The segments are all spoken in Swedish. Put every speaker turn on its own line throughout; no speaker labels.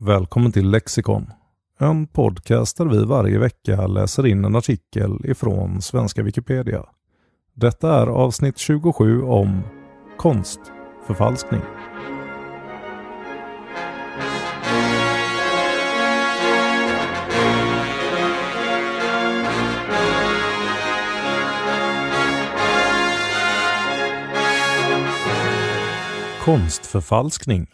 Välkommen till Lexikon. En podcast där vi varje vecka läser in en artikel ifrån svenska Wikipedia. Detta är avsnitt 27 om konstförfalskning. Konstförfalskning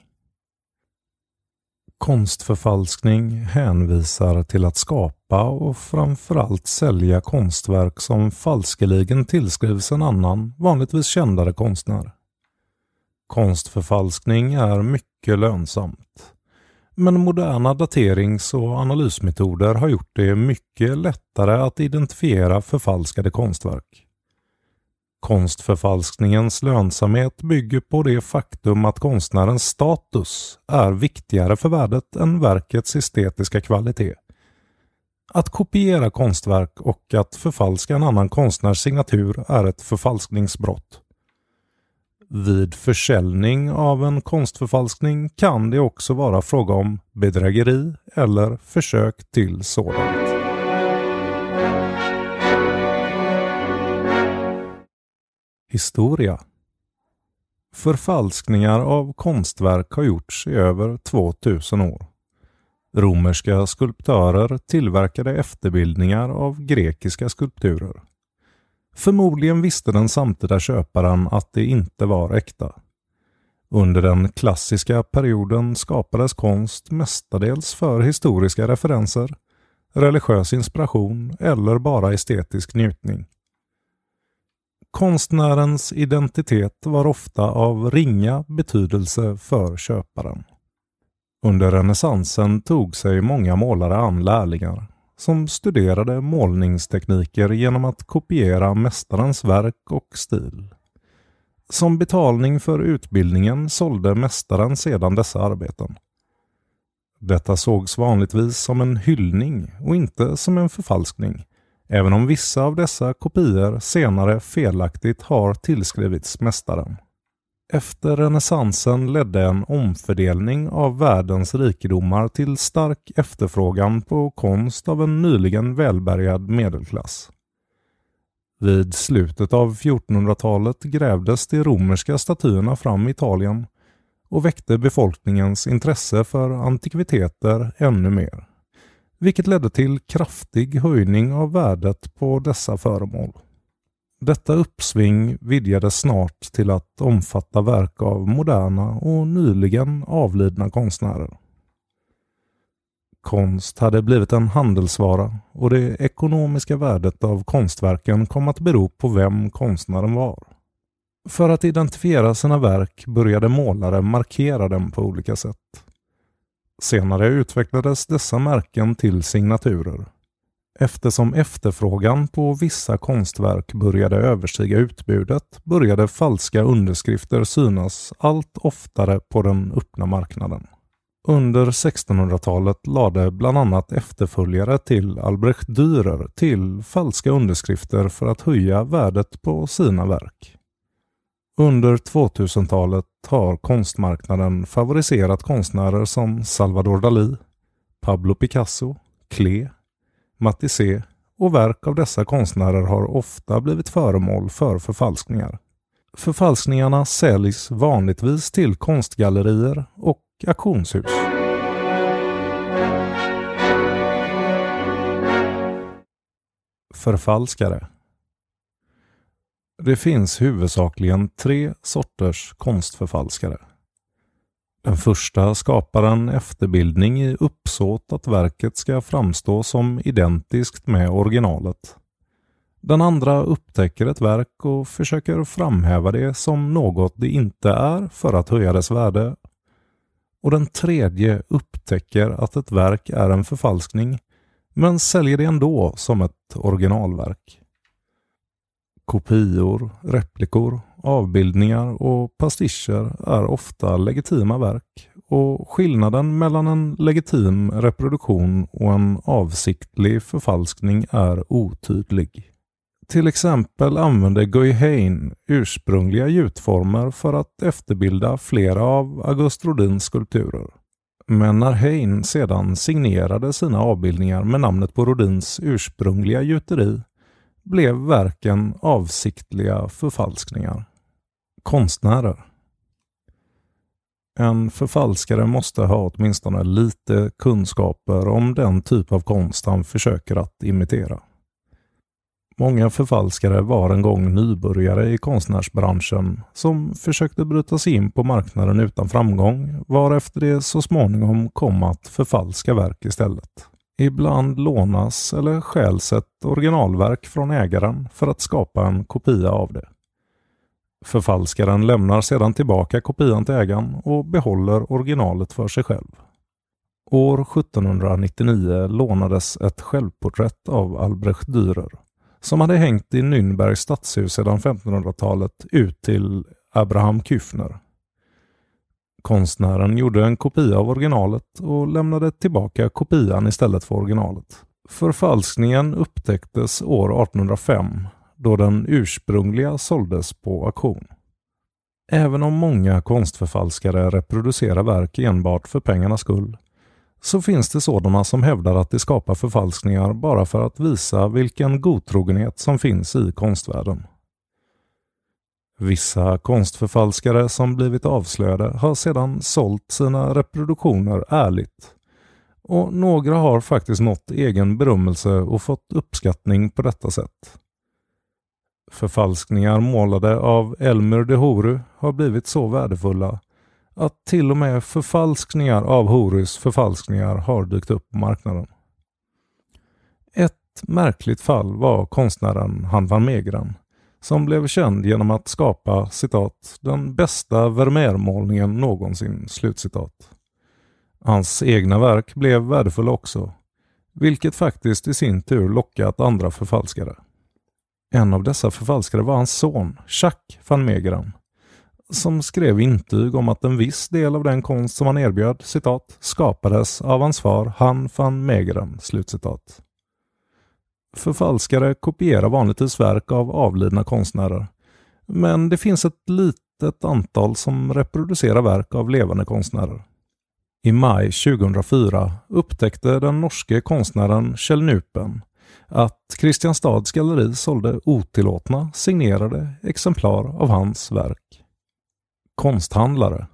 Konstförfalskning hänvisar till att skapa och framförallt sälja konstverk som falskeligen tillskrivs en annan, vanligtvis kändare konstnär. Konstförfalskning är mycket lönsamt. Men moderna daterings och analysmetoder har gjort det mycket lättare att identifiera förfalskade konstverk. Konstförfalskningens lönsamhet bygger på det faktum att konstnärens status är viktigare för värdet än verkets estetiska kvalitet. Att kopiera konstverk och att förfalska en annan konstnärs signatur är ett förfalskningsbrott. Vid försäljning av en konstförfalskning kan det också vara fråga om bedrägeri eller försök till sådant. historia. Förfalskningar av konstverk har gjorts i över 2000 år. Romerska skulptörer tillverkade efterbildningar av grekiska skulpturer. Förmodligen visste den samtida köparen att det inte var äkta. Under den klassiska perioden skapades konst mestadels för historiska referenser, religiös inspiration eller bara estetisk njutning. Konstnärens identitet var ofta av ringa betydelse för köparen. Under renässansen tog sig många målare an lärlingar som studerade målningstekniker genom att kopiera mästarens verk och stil. Som betalning för utbildningen sålde mästaren sedan dessa arbeten. Detta sågs vanligtvis som en hyllning och inte som en förfalskning även om vissa av dessa kopior senare felaktigt har tillskrivits mästaren. Efter renässansen ledde en omfördelning av världens rikedomar till stark efterfrågan på konst av en nyligen välbärgad medelklass. Vid slutet av 1400-talet grävdes de romerska statyerna fram i Italien och väckte befolkningens intresse för antikviteter ännu mer vilket ledde till kraftig höjning av värdet på dessa föremål. Detta uppsving vidgades snart till att omfatta verk av moderna och nyligen avlidna konstnärer. Konst hade blivit en handelsvara och det ekonomiska värdet av konstverken kom att bero på vem konstnären var. För att identifiera sina verk började målare markera dem på olika sätt. Senare utvecklades dessa märken till signaturer Eftersom efterfrågan på vissa konstverk började överstiga utbudet började falska underskrifter synas allt oftare på den öppna marknaden. Under 1600-talet lade bland annat efterföljare till Albrecht Dürer till falska underskrifter för att höja värdet på sina verk. Under 2000-talet har konstmarknaden favoriserat konstnärer som Salvador Dalí, Pablo Picasso, Klee, Matisse och verk av dessa konstnärer har ofta blivit föremål för förfalskningar. Förfalskningarna säljs vanligtvis till konstgallerier och auktionshus. Förfalskare det finns huvudsakligen tre sorters konstförfalskare. Den första skapar en efterbildning i uppsåt att verket ska framstå som identiskt med originalet. Den andra upptäcker ett verk och försöker framhäva det som något det inte är för att höja dess värde. Och den tredje upptäcker att ett verk är en förfalskning men säljer det ändå som ett originalverk. Kopior, replikor, avbildningar och pastischer är ofta legitima verk och skillnaden mellan en legitim reproduktion och en avsiktlig förfalskning är otydlig. Till exempel använde Guyhein ursprungliga gjutformer för att efterbilda flera av August Rodins skulpturer. Men när Hain sedan signerade sina avbildningar med namnet på Rodins ursprungliga gjuteri blev verken avsiktliga förfalskningar. Konstnärer. En förfalskare måste ha åtminstone lite kunskaper om den typ av konst han försöker att imitera. Många förfalskare var en gång nybörjare i konstnärsbranschen som försökte bryta sig in på marknaden utan framgång varefter det så småningom kom att förfalska verk istället. Ibland lånas eller stjäls ett originalverk från ägaren för att skapa en kopia av det. Förfalskaren lämnar sedan tillbaka kopian till ägaren och behåller originalet för sig själv. År 1799 lånades ett självporträtt av Albrecht Dürer som hade hängt i Nürnbergs stadshus sedan 1500-talet ut till Abraham Küffner, Konstnären gjorde en kopia av originalet och lämnade tillbaka kopian istället för originalet. Förfalskningen upptäcktes år 1805 då den ursprungliga såldes på auktion. Även om många konstförfalskare reproducerar verk enbart för pengarnas skull så finns det sådana som hävdar att de skapar förfalskningar bara för att visa vilken godtrogenhet som finns i konstvärlden. Vissa konstförfalskare som blivit avslöjade har sedan sålt sina reproduktioner ärligt. Och några har faktiskt nått egen berömmelse och fått uppskattning på detta sätt. Förfalskningar målade av Elmer de Horu har blivit så värdefulla att till och med förfalskningar av Horus förfalskningar har dykt upp på marknaden. Ett märkligt fall var konstnären Han van Megren som blev känd genom att skapa citat, ”den bästa Vermeermålningen någonsin”. Slutcitat. Hans egna verk blev värdefulla också, vilket faktiskt i sin tur lockat andra förfalskare. En av dessa förfalskare var hans son, Jacques van Megram, som skrev intyg om att en viss del av den konst som han erbjöd citat, ”skapades av hans far Han van Megram”. Slutcitat. Förfalskare kopierar vanligtvis verk av avlidna konstnärer. Men det finns ett litet antal som reproducerar verk av levande konstnärer. I maj 2004 upptäckte den norske konstnären Kjell Nupen att Kristianstads galleri sålde otillåtna signerade exemplar av hans verk. Konsthandlare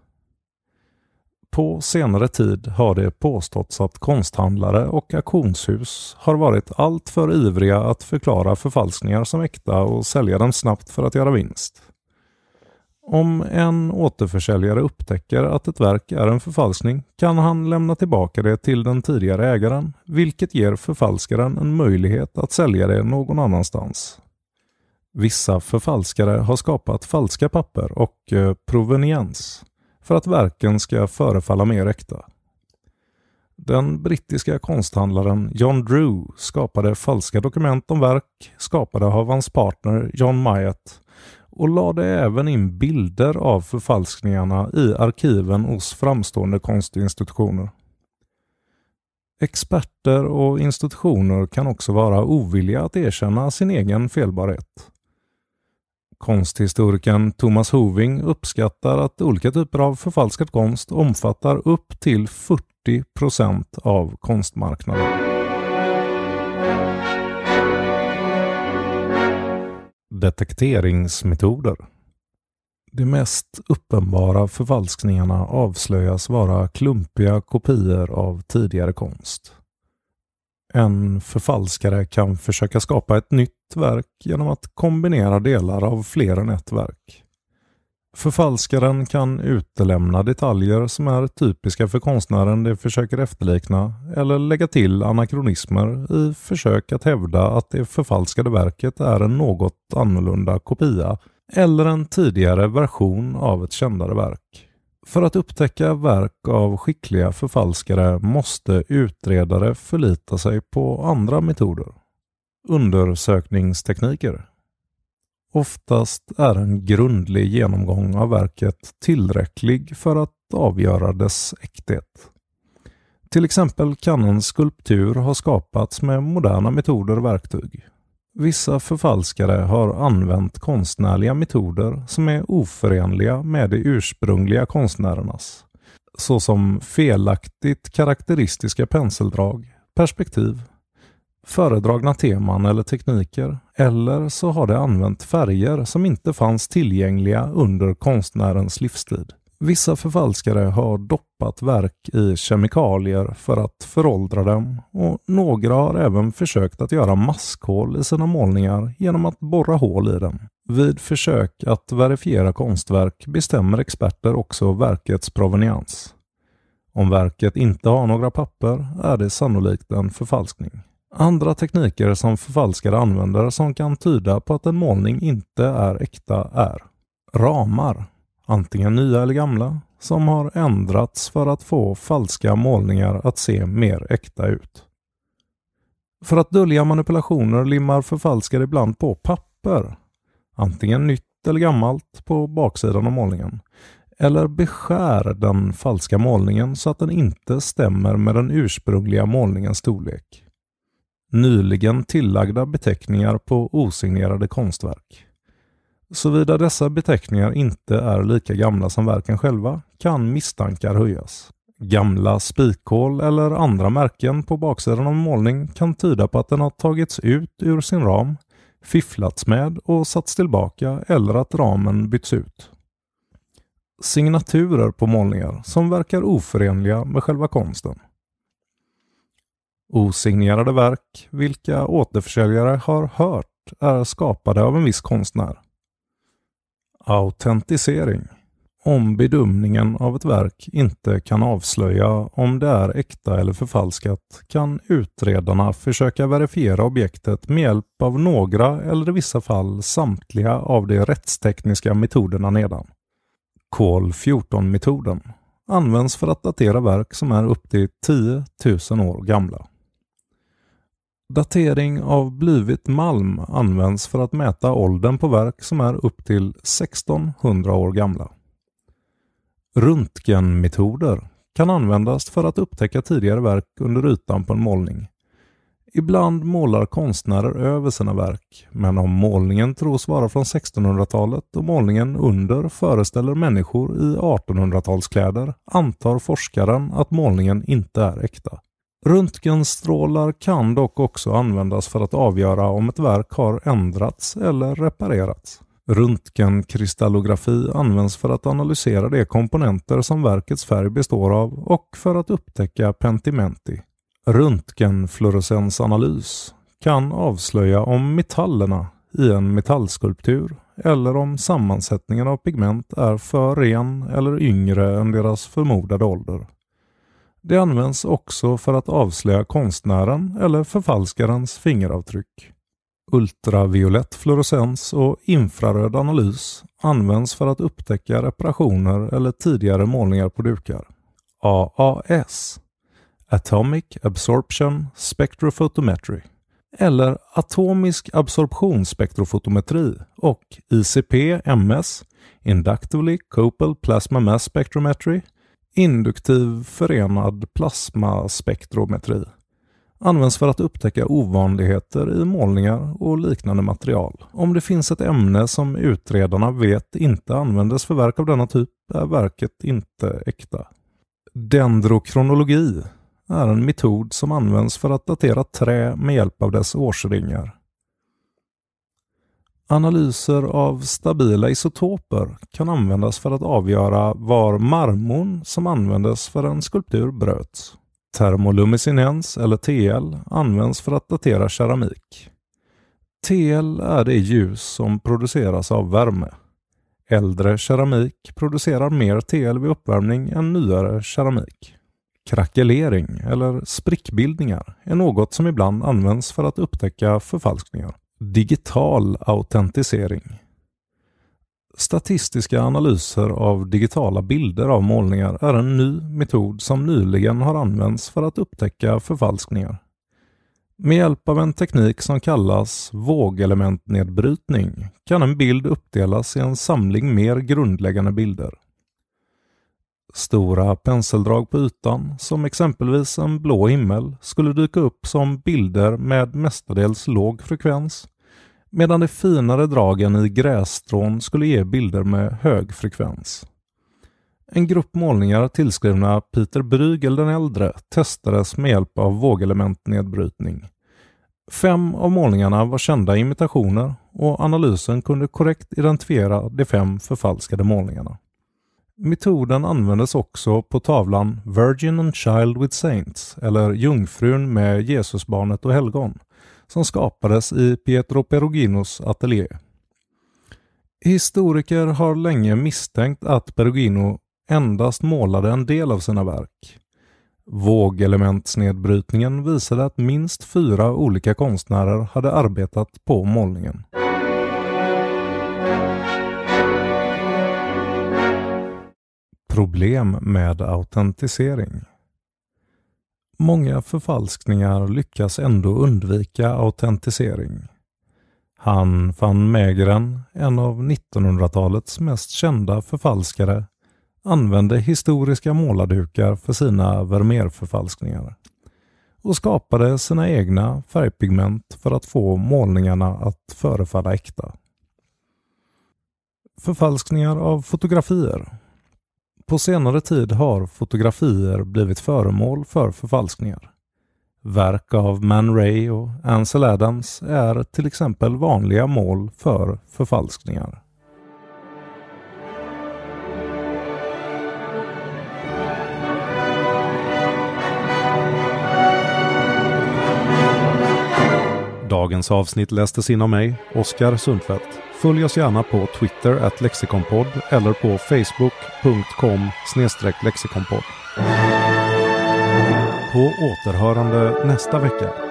på senare tid har det påståtts att konsthandlare och auktionshus har varit alltför ivriga att förklara förfalskningar som äkta och sälja dem snabbt för att göra vinst. Om en återförsäljare upptäcker att ett verk är en förfalskning kan han lämna tillbaka det till den tidigare ägaren, vilket ger förfalskaren en möjlighet att sälja det någon annanstans. Vissa förfalskare har skapat falska papper och eh, proveniens för att verken ska förefalla mer äkta. Den brittiska konsthandlaren John Drew skapade falska dokument om verk skapade av hans partner John Myatt och lade även in bilder av förfalskningarna i arkiven hos framstående konstinstitutioner. Experter och institutioner kan också vara ovilliga att erkänna sin egen felbarhet. Konsthistorikern Thomas Hoving uppskattar att olika typer av förfalskad konst omfattar upp till 40 procent av konstmarknaden. Detekteringsmetoder De mest uppenbara förfalskningarna avslöjas vara klumpiga kopior av tidigare konst en förfalskare kan försöka skapa ett nytt verk genom att kombinera delar av fler än ett verk. Förfalskaren kan utelämna detaljer som är typiska för konstnären de försöker efterlikna eller lägga till anakronismer i försök att hävda att det förfalskade verket är en något annorlunda kopia eller en tidigare version av ett kändare verk. För att upptäcka verk av skickliga förfalskare måste utredare förlita sig på andra metoder. Undersökningstekniker. Oftast är en grundlig genomgång av verket tillräcklig för att avgöra dess äkthet. Till exempel kan en skulptur ha skapats med moderna metoder och verktyg Vissa förfalskare har använt konstnärliga metoder som är oförenliga med de ursprungliga konstnärernas, såsom felaktigt karaktäristiska penseldrag, perspektiv, föredragna teman eller tekniker, eller så har de använt färger som inte fanns tillgängliga under konstnärens livstid. Vissa förfalskare har doppat verk i kemikalier för att föråldra dem och några har även försökt att göra maskhål i sina målningar genom att borra hål i dem. Vid försök att verifiera konstverk bestämmer experter också verkets proveniens. Om verket inte har några papper är det sannolikt en förfalskning. Andra tekniker som förfalskare använder som kan tyda på att en målning inte är äkta är ramar antingen nya eller gamla, som har ändrats för att få falska målningar att se mer äkta ut. För att dölja manipulationer limmar förfalskare ibland på papper, antingen nytt eller gammalt, på baksidan av målningen. Eller beskär den falska målningen så att den inte stämmer med den ursprungliga målningens storlek. Nyligen tillagda beteckningar på osignerade konstverk. Såvida dessa beteckningar inte är lika gamla som verken själva kan misstankar höjas. Gamla spikhål eller andra märken på baksidan av en målning kan tyda på att den har tagits ut ur sin ram, fifflats med och satts tillbaka eller att ramen bytts ut. Signaturer på målningar som verkar oförenliga med själva konsten. Osignerade verk vilka återförsäljare har hört är skapade av en viss konstnär Autentisering. Om bedömningen av ett verk inte kan avslöja om det är äkta eller förfalskat kan utredarna försöka verifiera objektet med hjälp av några eller i vissa fall samtliga av de rättstekniska metoderna nedan. Kol 14-metoden används för att datera verk som är upp till 10 000 år gamla. Datering av blyvit malm används för att mäta åldern på verk som är upp till 1600 år gamla. Röntgenmetoder kan användas för att upptäcka tidigare verk under ytan på en målning. Ibland målar konstnärer över sina verk, men om målningen tros vara från 1600-talet och målningen under föreställer människor i 1800-talskläder antar forskaren att målningen inte är äkta. Röntgenstrålar kan dock också användas för att avgöra om ett verk har ändrats eller reparerats. Röntgenkristallografi används för att analysera de komponenter som verkets färg består av och för att upptäcka pentimenti. Röntgenfluorescensanalys kan avslöja om metallerna i en metallskulptur eller om sammansättningen av pigment är för ren eller yngre än deras förmodade ålder. Det används också för att avslöja konstnären eller förfalskarens fingeravtryck. Ultraviolett fluorescens och infraröd analys används för att upptäcka reparationer eller tidigare målningar på dukar. AAS Atomic Absorption Spectrophotometry eller atomisk absorptionsspektrofotometri och ICP-MS, Inductively Copal Plasma Mass Spectrometry Induktiv förenad plasmaspektrometri används för att upptäcka ovanligheter i målningar och liknande material. Om det finns ett ämne som utredarna vet inte användes för verk av denna typ är verket inte äkta. Dendrokronologi är en metod som används för att datera trä med hjälp av dess årsringar. Analyser av stabila isotoper kan användas för att avgöra var marmorn som användes för en skulptur bröts. Termoluminescens, eller TL, används för att datera keramik. TL är det ljus som produceras av värme. Äldre keramik producerar mer TL vid uppvärmning än nyare keramik. Krackelering, eller sprickbildningar, är något som ibland används för att upptäcka förfalskningar. Digital autentisering. Statistiska analyser av digitala bilder av målningar är en ny metod som nyligen har använts för att upptäcka förfalskningar. Med hjälp av en teknik som kallas vågelementnedbrytning kan en bild uppdelas i en samling mer grundläggande bilder. Stora penseldrag på ytan, som exempelvis en blå himmel, skulle dyka upp som bilder med mestadels låg frekvens, medan de finare dragen i grässtrån skulle ge bilder med hög frekvens. En grupp målningar tillskrivna Peter Bruegel den äldre testades med hjälp av vågelementnedbrytning. Fem av målningarna var kända imitationer och analysen kunde korrekt identifiera de fem förfalskade målningarna. Metoden användes också på tavlan Virgin and Child with Saints, eller Jungfrun med Jesusbarnet och helgon, som skapades i Pietro Peruginos ateljé. Historiker har länge misstänkt att Perugino endast målade en del av sina verk. Vågelementsnedbrytningen visade att minst fyra olika konstnärer hade arbetat på målningen. Problem med autentisering Många förfalskningar lyckas ändå undvika autentisering. Han van Meegeren, en av 1900-talets mest kända förfalskare, använde historiska målardukar för sina Vermeerförfalskningar och skapade sina egna färgpigment för att få målningarna att förefalla äkta. Förfalskningar av fotografier på senare tid har fotografier blivit föremål för förfalskningar. Verk av Man Ray och Ansel Adams är till exempel vanliga mål för förfalskningar. Dagens avsnitt lästes in av mig, Oskar Sundfeldt. Följ oss gärna på Twitter at lexikonpodd eller på facebook.com lexikonpodd. På återhörande nästa vecka.